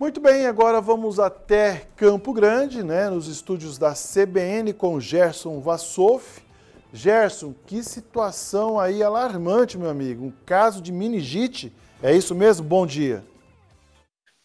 Muito bem, agora vamos até Campo Grande, né, nos estúdios da CBN com Gerson Vassoff. Gerson, que situação aí alarmante, meu amigo. Um caso de meningite. É isso mesmo? Bom dia.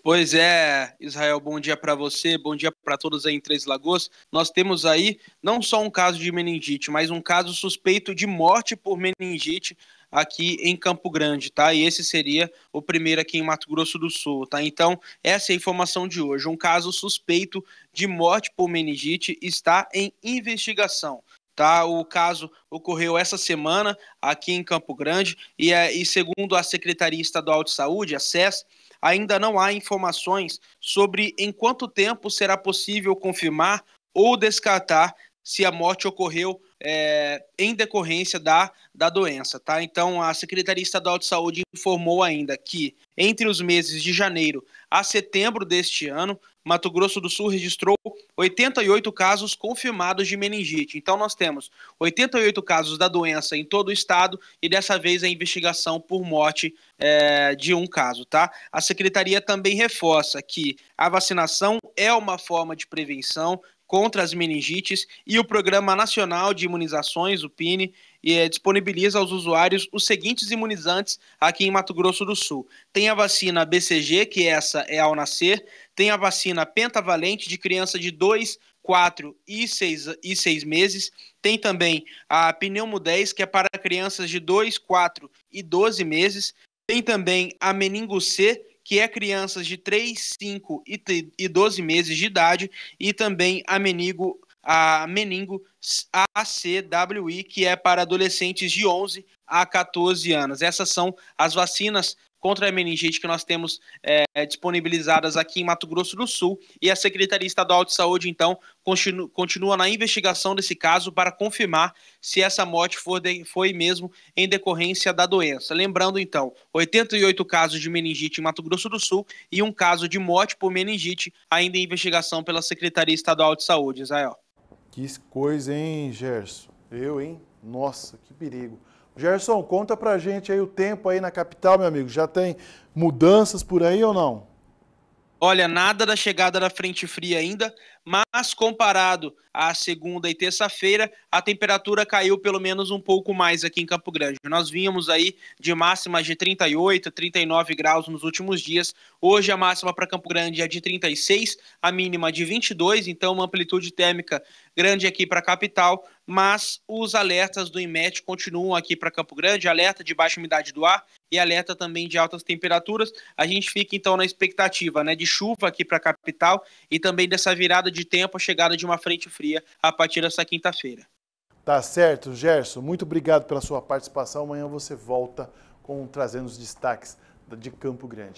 Pois é, Israel, bom dia para você, bom dia para todos aí em Três Lagoas. Nós temos aí não só um caso de meningite, mas um caso suspeito de morte por meningite aqui em Campo Grande, tá? E esse seria o primeiro aqui em Mato Grosso do Sul, tá? Então, essa é a informação de hoje. Um caso suspeito de morte por meningite está em investigação. Tá? O caso ocorreu essa semana aqui em Campo Grande e, eh, e segundo a Secretaria Estadual de Saúde, a SES, ainda não há informações sobre em quanto tempo será possível confirmar ou descartar se a morte ocorreu é, em decorrência da, da doença. Tá? Então, a Secretaria Estadual de Saúde informou ainda que, entre os meses de janeiro a setembro deste ano, Mato Grosso do Sul registrou 88 casos confirmados de meningite. Então, nós temos 88 casos da doença em todo o estado e dessa vez a investigação por morte é, de um caso, tá? A secretaria também reforça que a vacinação é uma forma de prevenção contra as meningites e o Programa Nacional de Imunizações, o PINE, é, eh, disponibiliza aos usuários os seguintes imunizantes aqui em Mato Grosso do Sul. Tem a vacina BCG, que essa é ao nascer, tem a vacina pentavalente de criança de 2, 4 e 6, e 6 meses, tem também a pneumo 10, que é para crianças de 2, 4 e 12 meses, tem também a meningo C, que é crianças de 3, 5 e 12 meses de idade, e também a meningo, a meningo ACWI, que é para adolescentes de 11 a 14 anos. Essas são as vacinas contra a meningite que nós temos é, disponibilizadas aqui em Mato Grosso do Sul. E a Secretaria Estadual de Saúde, então, continu continua na investigação desse caso para confirmar se essa morte foi mesmo em decorrência da doença. Lembrando, então, 88 casos de meningite em Mato Grosso do Sul e um caso de morte por meningite ainda em investigação pela Secretaria Estadual de Saúde, Israel. Que coisa, hein, Gerson? Eu, hein? Nossa, que perigo. Gerson, conta pra gente aí o tempo aí na capital, meu amigo. Já tem mudanças por aí ou não? Olha, nada da chegada da frente fria ainda, mas comparado à segunda e terça-feira, a temperatura caiu pelo menos um pouco mais aqui em Campo Grande. Nós vínhamos aí de máximas de 38, 39 graus nos últimos dias. Hoje a máxima para Campo Grande é de 36, a mínima de 22, então uma amplitude térmica Grande aqui para a capital, mas os alertas do IMET continuam aqui para Campo Grande, alerta de baixa umidade do ar e alerta também de altas temperaturas. A gente fica então na expectativa, né, de chuva aqui para a capital e também dessa virada de tempo, a chegada de uma frente fria a partir dessa quinta-feira. Tá certo, Gerson. Muito obrigado pela sua participação. Amanhã você volta com trazendo os destaques de Campo Grande.